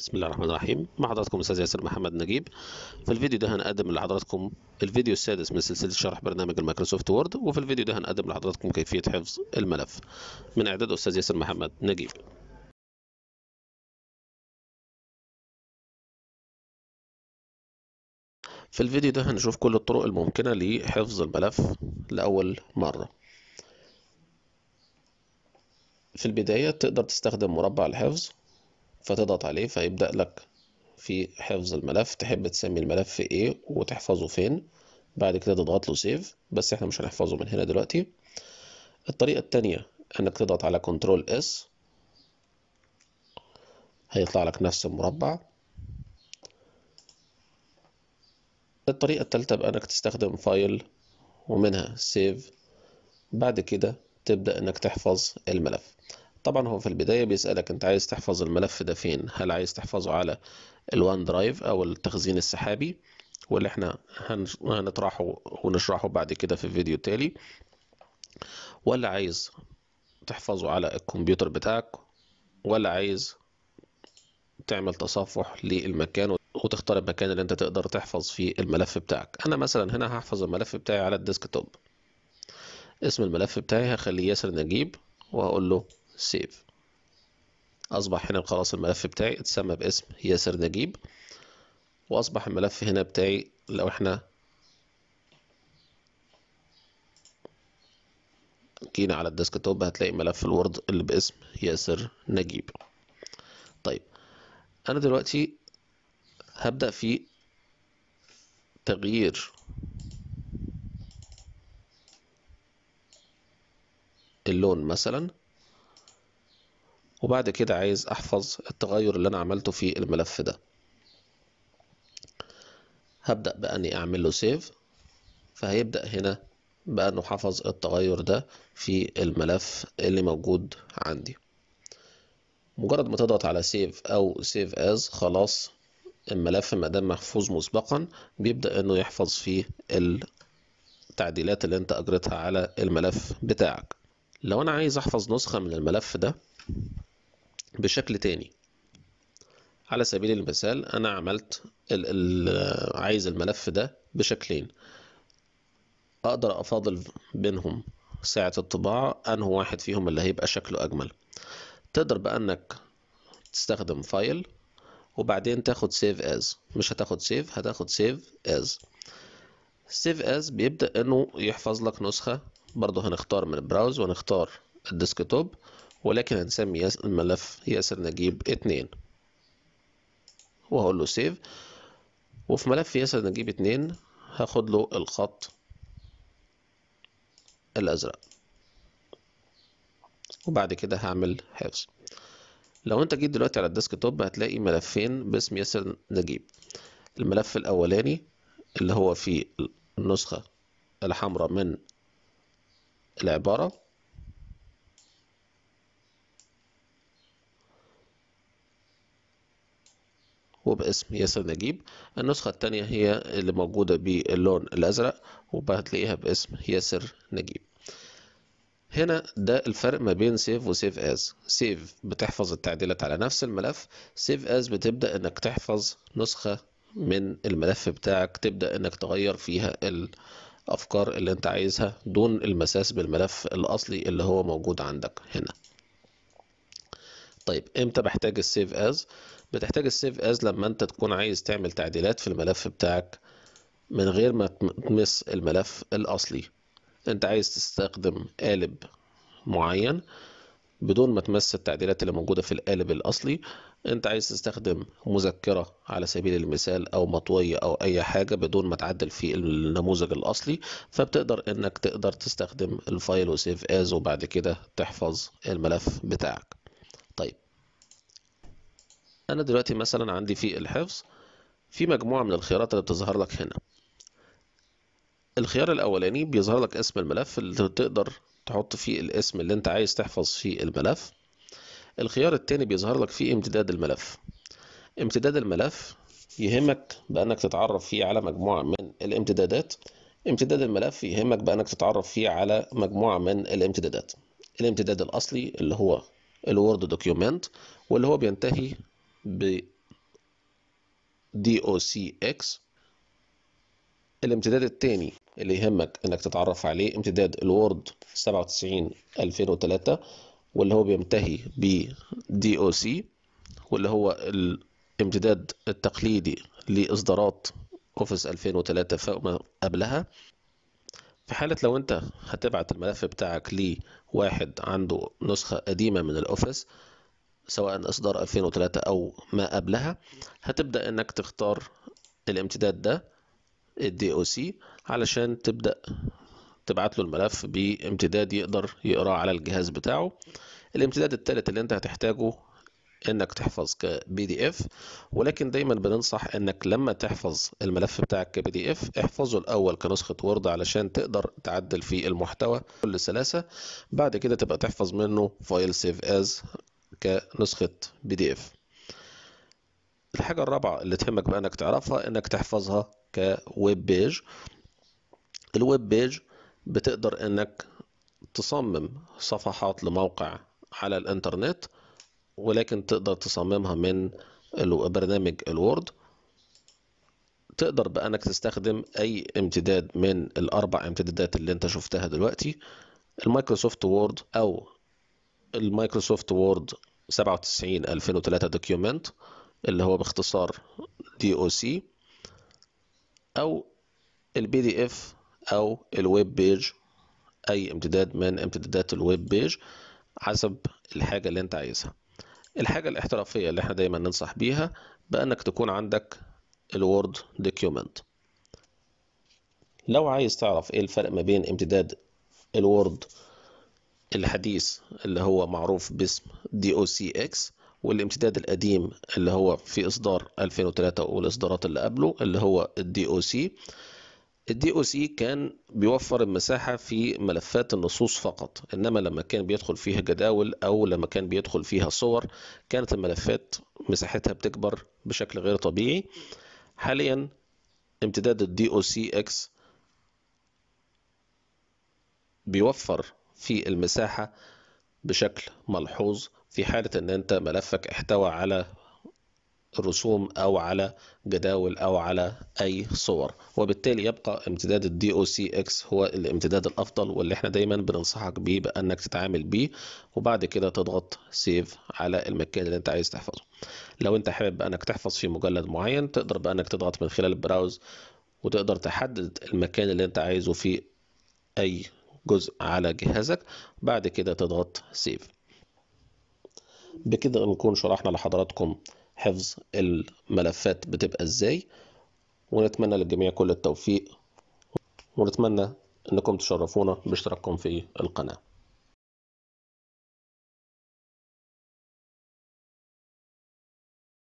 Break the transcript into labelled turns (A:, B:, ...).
A: بسم الله الرحمن الرحيم مع حضراتكم الاستاذ ياسر محمد نجيب في الفيديو ده هنقدم لحضراتكم الفيديو السادس من سلسله شرح برنامج المايكروسوفت وورد وفي الفيديو ده هنقدم لحضراتكم كيفيه حفظ الملف من اعداد استاذ ياسر محمد نجيب في الفيديو ده هنشوف كل الطرق الممكنه لحفظ الملف لاول مره في البداية تقدر تستخدم مربع الحفظ فتضغط عليه فيبدأ لك في حفظ الملف تحب تسمي الملف ايه وتحفظه فين بعد كده تضغط له سيف بس احنا مش هنحفظه من هنا دلوقتي الطريقة التانية انك تضغط على كنترول اس هيطلع لك نفس المربع الطريقة التالتة بقى انك تستخدم فايل ومنها سيف بعد كده تبدأ انك تحفظ الملف طبعا هو في البداية بيسألك انت عايز تحفظ الملف ده فين هل عايز تحفظه على الوان درايف او التخزين السحابي واللي احنا هنطرحه ونشرحه بعد كده في فيديو تالي ولا عايز تحفظه على الكمبيوتر بتاعك ولا عايز تعمل تصفح للمكان وتختار المكان اللي انت تقدر تحفظ فيه الملف بتاعك انا مثلا هنا هحفظ الملف بتاعي على الديسك توب اسم الملف بتاعي هخليه ياسر نجيب وهقول له سيف أصبح هنا خلاص الملف بتاعي اتسمى باسم ياسر نجيب وأصبح الملف هنا بتاعي لو احنا جينا على الديسكتوب هتلاقي ملف الوورد اللي باسم ياسر نجيب طيب أنا دلوقتي هبدأ في تغيير اللون مثلا وبعد كده عايز احفظ التغير اللي انا عملته في الملف ده هبدأ بأني أعمل له سيف فهيبدأ هنا بأنه حفظ التغير ده في الملف اللي موجود عندي مجرد ما تضغط على سيف أو سيف أز خلاص الملف ما دام محفوظ مسبقا بيبدأ إنه يحفظ فيه التعديلات اللي أنت أجرتها على الملف بتاعك لو أنا عايز أحفظ نسخة من الملف ده بشكل تاني على سبيل المثال انا عملت ال ال عايز الملف ده بشكلين اقدر افاضل بينهم ساعة الطباعة انه واحد فيهم اللي هيبقى شكله اجمل تقدر بقى انك تستخدم فايل وبعدين تاخد سيف از مش هتاخد سيف هتاخد سيف از سيف از بيبدأ انه يحفظ لك نسخة برضه هنختار من البراوز ونختار الديسكتوب ولكن هنسمي الملف ياسر نجيب اتنين وهقول له سيف وفي ملف ياسر نجيب اتنين هاخد له الخط الازرق وبعد كده هعمل حفظ لو انت جيت دلوقتي على الديسك توب هتلاقي ملفين باسم ياسر نجيب الملف الاولاني اللي هو فيه النسخة الحمراء من العبارة وباسم ياسر نجيب النسخة التانية هي اللي موجودة باللون الأزرق وبهتلاقيها باسم ياسر نجيب هنا ده الفرق ما بين سيف وسيف از سيف بتحفظ التعديلات على نفس الملف سيف از بتبدأ انك تحفظ نسخة من الملف بتاعك تبدأ انك تغير فيها الافكار اللي انت عايزها دون المساس بالملف الاصلي اللي هو موجود عندك هنا طيب امتى بحتاج السيف از بتحتاج السيف از لما انت تكون عايز تعمل تعديلات في الملف بتاعك من غير ما تمس الملف الاصلي انت عايز تستخدم قالب معين بدون ما تمس التعديلات اللي موجودة في القالب الأصلي أنت عايز تستخدم مذكرة على سبيل المثال أو مطوية أو أي حاجة بدون ما تعدل في النموذج الأصلي فبتقدر أنك تقدر تستخدم الفايل وسيف از وبعد كده تحفظ الملف بتاعك انا دلوقتي مثلا عندي في الحفظ في مجموعة من الخيارات اللي بتظهر لك هنا الخيار الاولاني بيظهر لك اسم الملف اللي تقدر تحط فيه الاسم اللي انت عايز تحفظ فيه الملف الخيار التاني بيظهر لك فيه امتداد الملف امتداد الملف يهمك بانك تتعرف فيه على مجموعة من الامتدادات امتداد الملف يهمك بانك تتعرف فيه على مجموعة من الامتدادات الامتداد الاصلي اللي هو الوورد دوكيومنت واللي هو بينتهي ب دي او سي اكس الامتداد الثاني اللي يهمك انك تتعرف عليه امتداد الوورد 97 2003 واللي هو بينتهي ب دي او سي واللي هو الامتداد التقليدي لاصدارات اوفيس 2003 فما قبلها في حالة لو انت هتبعت الملف بتاعك لواحد عنده نسخة قديمة من الاوفيس سواء إصدار 2003 أو ما قبلها هتبدأ إنك تختار الامتداد ده الدي او سي علشان تبدأ تبعت له الملف بامتداد يقدر يقراه على الجهاز بتاعه الامتداد الثالث اللي انت هتحتاجه انك تحفظ كبي دي اف ولكن دايما بننصح انك لما تحفظ الملف بتاعك كبي دي اف احفظه الاول كنسخه وورد علشان تقدر تعدل في المحتوى كل سلاسه بعد كده تبقى تحفظ منه فايل سيف از كنسخة بي دي اف الحاجة الرابعة اللي تهمك بقى انك تعرفها انك تحفظها كويب بيج الويب بيج بتقدر انك تصمم صفحات لموقع على الانترنت ولكن تقدر تصممها من برنامج الوورد تقدر بانك تستخدم اي امتداد من الاربع امتدادات اللي انت شفتها دلوقتي المايكروسوفت وورد او المايكروسوفت وورد 97 2003 دوكيومنت اللي هو باختصار دي او سي او البي دي اف او الويب بيج اي امتداد من امتدادات الويب بيج حسب الحاجة اللي انت عايزها الحاجة الاحترافية اللي احنا دايما ننصح بيها بانك تكون عندك الوورد دوكيومنت لو عايز تعرف ايه الفرق ما بين امتداد الوورد الحديث اللي هو معروف باسم دي او سي اكس والامتداد القديم اللي هو في اصدار 2003 والاصدارات اللي قبله اللي هو الدي او سي الدي او سي كان بيوفر المساحة في ملفات النصوص فقط انما لما كان بيدخل فيها جداول او لما كان بيدخل فيها صور كانت الملفات مساحتها بتكبر بشكل غير طبيعي حاليا امتداد الدي او سي اكس بيوفر في المساحة بشكل ملحوظ في حالة ان انت ملفك احتوى على رسوم او على جداول او على اي صور وبالتالي يبقى امتداد الدي او سي اكس هو الامتداد الافضل واللي احنا دايما بننصحك بيه بانك تتعامل بيه وبعد كده تضغط سيف على المكان اللي انت عايز تحفظه لو انت حابب بانك تحفظ في مجلد معين تقدر بانك تضغط من خلال البراوز وتقدر تحدد المكان اللي انت عايزه في اي جزء على جهازك بعد كده تضغط سيف بكده نكون شرحنا لحضراتكم حفظ الملفات بتبقى ازاي ونتمنى للجميع كل التوفيق ونتمنى انكم تشرفونا باشتراككم في القناه